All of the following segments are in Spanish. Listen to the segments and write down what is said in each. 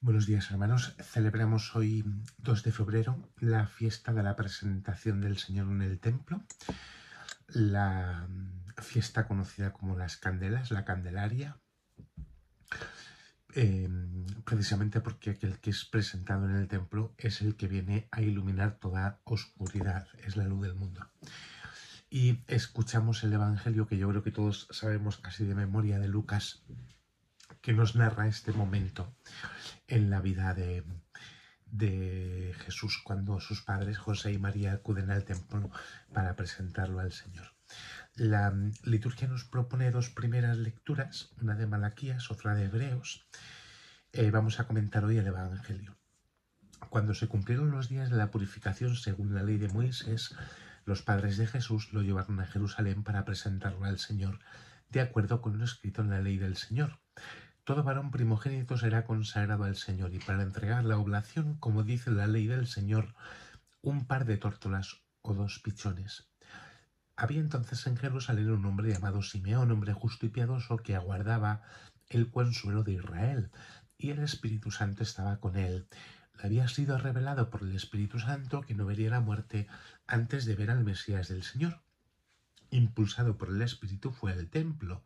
Buenos días hermanos, celebramos hoy 2 de febrero la fiesta de la presentación del Señor en el templo, la fiesta conocida como las candelas, la candelaria, em, precisamente porque aquel que es presentado en el templo es el que viene a iluminar toda oscuridad, es la luz del mundo. Y escuchamos el Evangelio que yo creo que todos sabemos casi de memoria de Lucas, que nos narra este momento en la vida de, Jesús cuando sus padres José y María acuden al templo para presentarlo al Señor. La liturgia nos propone dos primeras lecturas, una de Malaquías, otra de Hebreos. Eh, vamos a comentar hoy el Evangelio. Cuando se cumplieron los días de la purificación según la ley de Moisés, los padres de Jesús lo llevaron a Jerusalén para presentarlo al Señor, de acuerdo con lo escrito en la ley del Señor. Todo varón primogénito será consagrado al Señor y para entregar la oblación, como dice la ley del Señor, un par de tórtolas o dos pichones. Había entonces en Jerusalén un hombre llamado Simeón, hombre justo y piadoso, que aguardaba el consuelo de Israel, y el Espíritu Santo estaba con él. Le había sido revelado por el Espíritu Santo que no vería la muerte antes de ver al Mesías del Señor. Impulsado por el Espíritu fue al templo,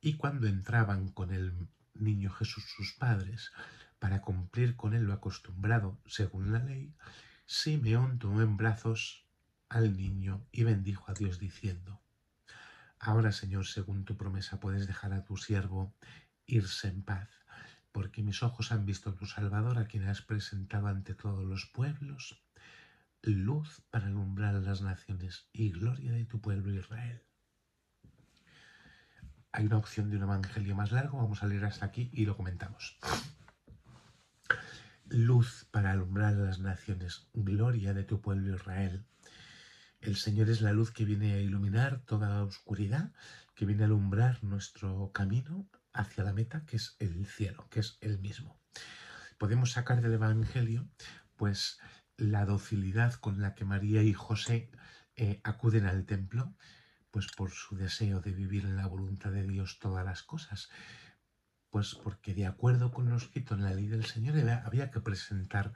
y cuando entraban con el niño Jesús sus padres, para cumplir con él lo acostumbrado según la ley, Simeón tomó en brazos al niño y bendijo a Dios diciendo, Ahora Señor, según tu promesa, puedes dejar a tu siervo irse en paz, porque mis ojos han visto a tu Salvador, a quien has presentado ante todos los pueblos, luz para alumbrar a las naciones y gloria de tu pueblo Israel. Hay una opción de un evangelio más largo, vamos a leer hasta aquí y lo comentamos. Luz para alumbrar las naciones, gloria de tu pueblo Israel. El Señor es la luz que viene a iluminar toda oscuridad, que viene a alumbrar nuestro camino hacia la meta, que es el cielo, que es el mismo. Podemos sacar del Evangelio, pues, la docilidad con la que María y José eh, acuden al templo, pues por su deseo de vivir en la voluntad de Dios todas las cosas. Pues porque de acuerdo con lo escrito en la ley del Señor había que presentar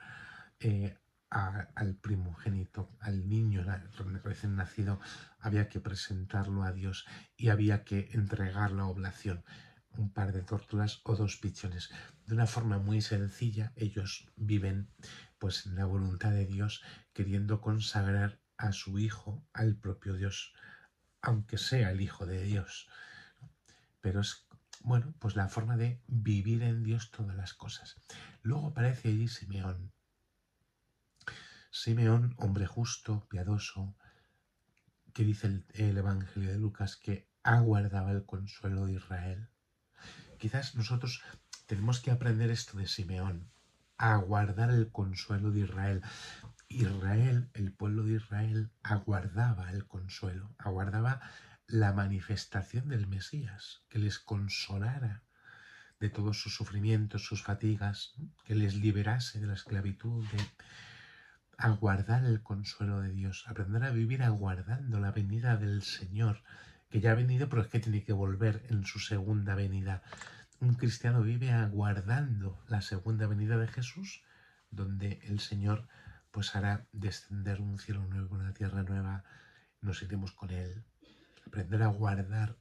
eh, al primogénito, al niño recién nacido, había que presentarlo a Dios y había que entregar la oblación, un par de tórtolas o dos pichones. De una forma muy sencilla, ellos viven pues en la voluntad de Dios, queriendo consagrar a su hijo al propio Dios aunque sea el Hijo de Dios. Pero es, bueno, pues la forma de vivir en Dios todas las cosas. Luego aparece allí Simeón. Simeón, hombre justo, piadoso, que dice el, Evangelio de Lucas que aguardaba el consuelo de Israel. Quizás nosotros tenemos que aprender esto de Simeón, aguardar el consuelo de Israel. Israel, el pueblo de Israel, aguardaba el consuelo, aguardaba la manifestación del Mesías, que les consolara de todos sus sufrimientos, sus fatigas, que les liberase de la esclavitud, de aguardar el consuelo de Dios, aprender a vivir aguardando la venida del Señor, que ya ha venido, pero es que tiene que volver en su segunda venida. Un cristiano vive aguardando la segunda venida de Jesús, donde el Señor pues hará descender un cielo nuevo, una tierra nueva, nos iremos con Él, aprender a guardar,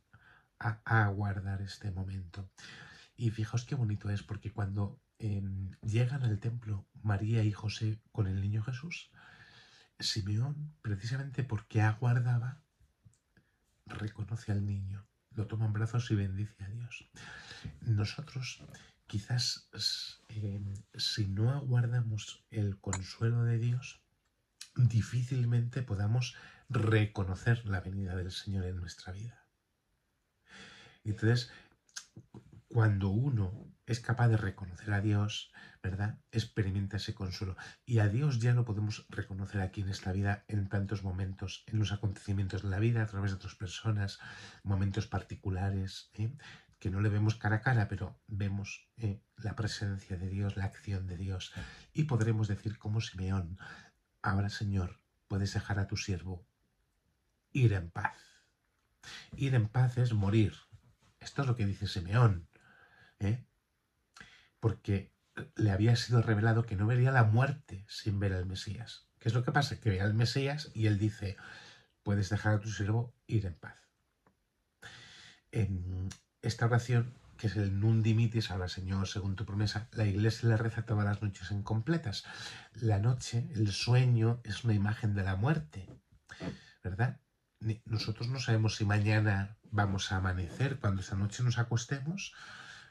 a, aguardar guardar este momento. Y fijaos qué bonito es, porque cuando em, llegan al templo María y José con el niño Jesús, Simeón, precisamente porque aguardaba, reconoce al niño, lo toma en brazos y bendice a Dios. Nosotros quizás eh, si no aguardamos el consuelo de Dios, difícilmente podamos reconocer la venida del Señor en nuestra vida. Entonces, cuando uno es capaz de reconocer a Dios, ¿verdad? Experimenta ese consuelo. Y a Dios ya lo podemos reconocer aquí en esta vida, en tantos momentos, en los acontecimientos de la vida, a través de otras personas, momentos particulares, ¿eh? que no le vemos cara a cara, pero vemos eh, la presencia de Dios, la acción de Dios, y podremos decir como Simeón, ahora Señor, puedes dejar a tu siervo ir en paz. Ir en paz es morir. Esto es lo que dice Simeón, ¿eh? porque le había sido revelado que no vería la muerte sin ver al Mesías. ¿Qué es lo que pasa? Que ve al Mesías y él dice, puedes dejar a tu siervo ir en paz. Esta oración, que es el Nun Dimitis, ahora Señor, según tu promesa, la iglesia la reza todas las noches incompletas. La noche, el sueño, es una imagen de la muerte, ¿verdad? Nosotros no sabemos si mañana vamos a amanecer, cuando esta noche nos acostemos,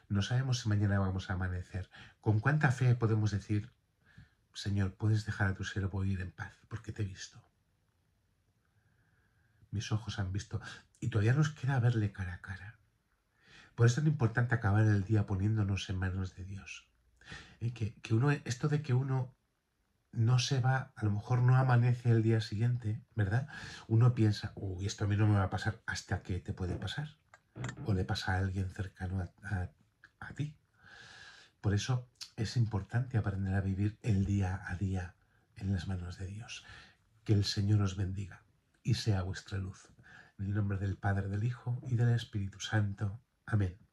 no sabemos si mañana vamos a amanecer. ¿Con cuánta fe podemos decir, Señor, puedes dejar a tu siervo ir en paz, porque te he visto? Mis ojos han visto, y todavía nos queda verle cara a cara. Por eso es importante acabar el día poniéndonos en manos de Dios. Eh, que, esto de que uno no se va, a lo mejor no amanece el día siguiente, ¿verdad? Uno piensa, uy, esto a mí no me va a pasar hasta que te puede pasar. O le pasa a alguien cercano a, a ti. Por eso es importante aprender a vivir el día a día en las manos de Dios. Que el Señor os bendiga y sea vuestra luz. En el nombre del Padre, del Hijo y del Espíritu Santo. Amen.